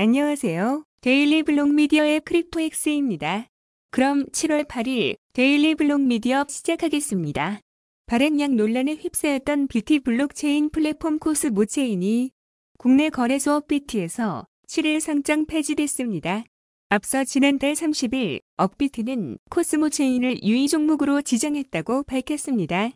안녕하세요. 데일리 블록 미디어의 크립토엑스입니다. 그럼 7월 8일 데일리 블록 미디어 시작하겠습니다. 발행량 논란에 휩싸였던 BT 블록체인 플랫폼 코스모 체인이 국내 거래소 업비트에서 7일 상장 폐지됐습니다. 앞서 지난달 30일 업비트는 코스모 체인을 유의 종목으로 지정했다고 밝혔습니다.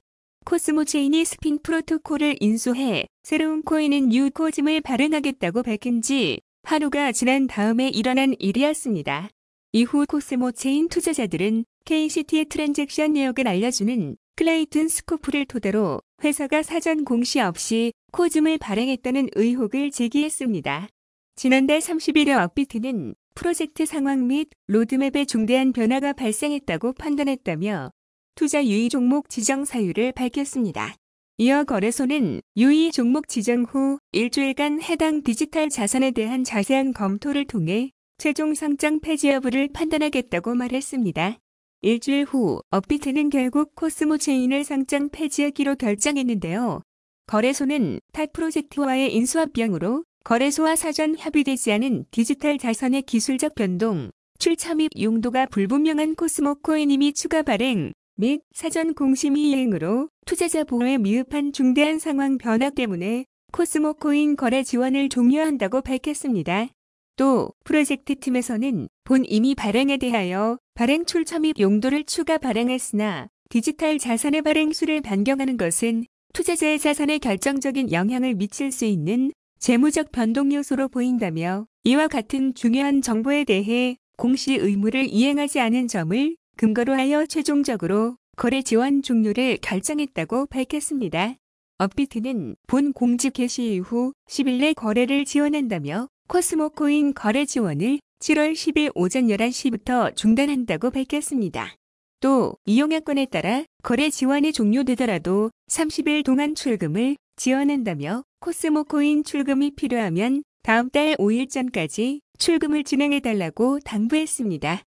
코스모 체인이 스핀 프로토콜을 인수해 새로운 코인인 뉴코즘을 발행하겠다고 밝힌 지 하루가 지난 다음에 일어난 일이었습니다. 이후 코스모 체인 투자자들은 KCT의 트랜잭션 내역을 알려주는 클레이튼 스코프를 토대로 회사가 사전 공시 없이 코즘을 발행했다는 의혹을 제기했습니다. 지난달 31일 업비트는 프로젝트 상황 및 로드맵에 중대한 변화가 발생했다고 판단했다며 투자 유의 종목 지정 사유를 밝혔습니다. 이어 거래소는 유의 종목 지정 후 일주일간 해당 디지털 자산에 대한 자세한 검토를 통해 최종 상장 폐지 여부를 판단하겠다고 말했습니다. 일주일 후 업비트는 결국 코스모 체인을 상장 폐지하기로 결정했는데요. 거래소는 탈 프로젝트와의 인수합병으로 거래소와 사전 협의되지 않은 디지털 자산의 기술적 변동, 출처 및 용도가 불분명한 코스모 코인임이 추가 발행, 및 사전 공심이이행으로 투자자 보호에 미흡한 중대한 상황 변화 때문에 코스모 코인 거래 지원을 종료한다고 밝혔습니다. 또 프로젝트 팀에서는 본 이미 발행에 대하여 발행 출처 및 용도를 추가 발행했으나 디지털 자산의 발행 수를 변경하는 것은 투자자의 자산에 결정적인 영향을 미칠 수 있는 재무적 변동 요소로 보인다며 이와 같은 중요한 정보에 대해 공시 의무를 이행하지 않은 점을 근거로 하여 최종적으로 거래 지원 종료를 결정했다고 밝혔습니다. 업비트는 본 공지 개시 이후 10일 내 거래를 지원한다며 코스모 코인 거래 지원을 7월 10일 오전 11시부터 중단한다고 밝혔습니다. 또 이용약관에 따라 거래 지원이 종료되더라도 30일 동안 출금을 지원한다며 코스모 코인 출금이 필요하면 다음 달 5일 전까지 출금을 진행해달라고 당부했습니다.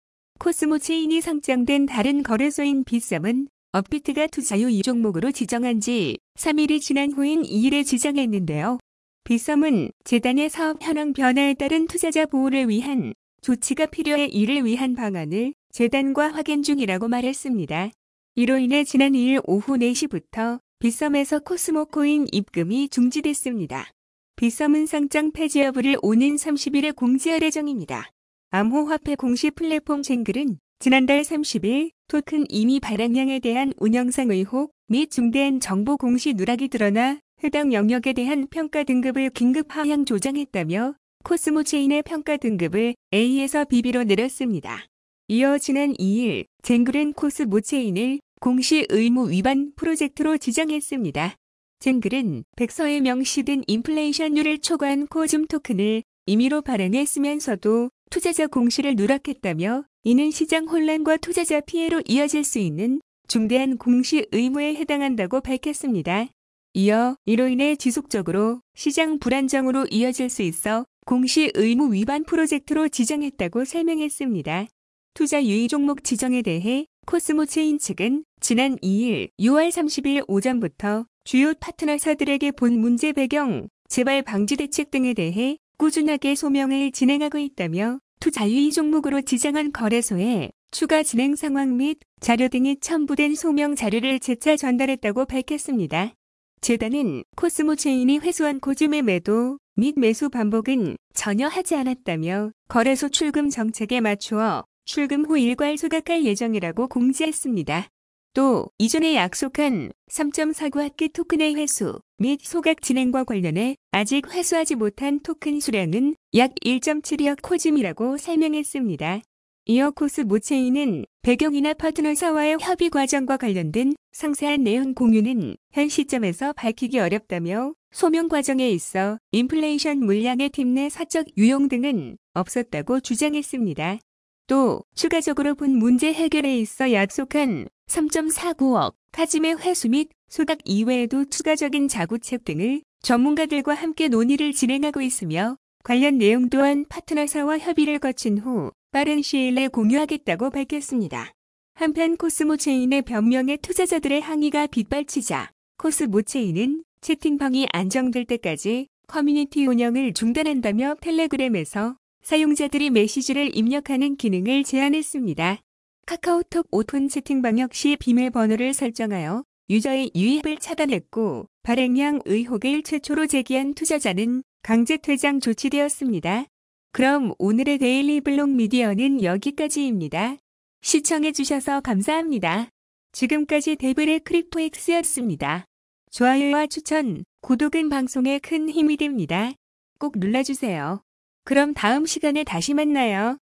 코스모 체인이 상장된 다른 거래소인 빗썸은 업비트가 투자유 2종목으로 지정한 지 3일이 지난 후인 2일에 지정했는데요. 빗썸은 재단의 사업 현황 변화에 따른 투자자 보호를 위한 조치가 필요해 이를 위한 방안을 재단과 확인 중이라고 말했습니다. 이로 인해 지난 2일 오후 4시부터 빗썸에서 코스모 코인 입금이 중지됐습니다. 빗썸은 상장 폐지 여부를 오는 30일에 공지할 예정입니다. 암호화폐 공시 플랫폼 쟁글은 지난달 30일 토큰 이미 발행량에 대한 운영상 의혹 및 중대한 정보 공시 누락이 드러나 해당 영역에 대한 평가 등급을 긴급 하향 조정했다며 코스모 체인의 평가 등급을 A에서 BB로 내렸습니다. 이어 지난 2일 젠글은 코스모 체인을 공시 의무 위반 프로젝트로 지정했습니다. 젠글은 백서에 명시된 인플레이션율을 초과한 코즘 토큰을 임의로 발행했으면서도 투자자 공시를 누락했다며 이는 시장 혼란과 투자자 피해로 이어질 수 있는 중대한 공시 의무에 해당한다고 밝혔습니다. 이어 이로 인해 지속적으로 시장 불안정으로 이어질 수 있어 공시 의무 위반 프로젝트로 지정했다고 설명했습니다. 투자 유의 종목 지정에 대해 코스모 체인 측은 지난 2일 6월 30일 오전부터 주요 파트너사들에게 본 문제 배경, 재발 방지 대책 등에 대해 꾸준하게 소명을 진행하고 있다며 투자유의 종목으로 지정한 거래소에 추가 진행 상황 및 자료 등이 첨부된 소명 자료를 재차 전달했다고 밝혔습니다. 재단은 코스모 체인이 회수한 고점의 매도 및 매수 반복은 전혀 하지 않았다며 거래소 출금 정책에 맞추어 출금 후 일괄 소각할 예정이라고 공지했습니다. 또 이전에 약속한 3.49학기 토큰의 회수, 및 소각 진행과 관련해 아직 회수하지 못한 토큰 수량은 약 1.7억 코짐이라고 설명했습니다. 이어 코스 모체인은 배경이나 파트너사와의 협의 과정과 관련된 상세한 내용 공유는 현 시점에서 밝히기 어렵다며 소명 과정에 있어 인플레이션 물량의 팀 내 사적 유용 등은 없었다고 주장했습니다. 또 추가적으로 본 문제 해결에 있어 약속한 3.49억 카짐의 회수 및 소각 이외에도 추가적인 자구책 등을 전문가들과 함께 논의를 진행하고 있으며 관련 내용 또한 파트너사와 협의를 거친 후 빠른 시일 내 공유하겠다고 밝혔습니다. 한편 코스모 체인의 변명에 투자자들의 항의가 빗발치자 코스모 체인은 채팅방이 안정될 때까지 커뮤니티 운영을 중단한다며 텔레그램에서 사용자들이 메시지를 입력하는 기능을 제안했습니다 카카오톡 오픈 채팅방 역시 비밀번호를 설정하여 유저의 유입을 차단했고 발행량 의혹을 최초로 제기한 투자자는 강제 퇴장 조치되었습니다. 그럼 오늘의 데일리 블록 미디어는 여기까지입니다. 시청해주셔서 감사합니다. 지금까지 데블의 크립토엑스였습니다. 좋아요와 추천, 구독은 방송에 큰 힘이 됩니다. 꼭 눌러주세요. 그럼 다음 시간에 다시 만나요.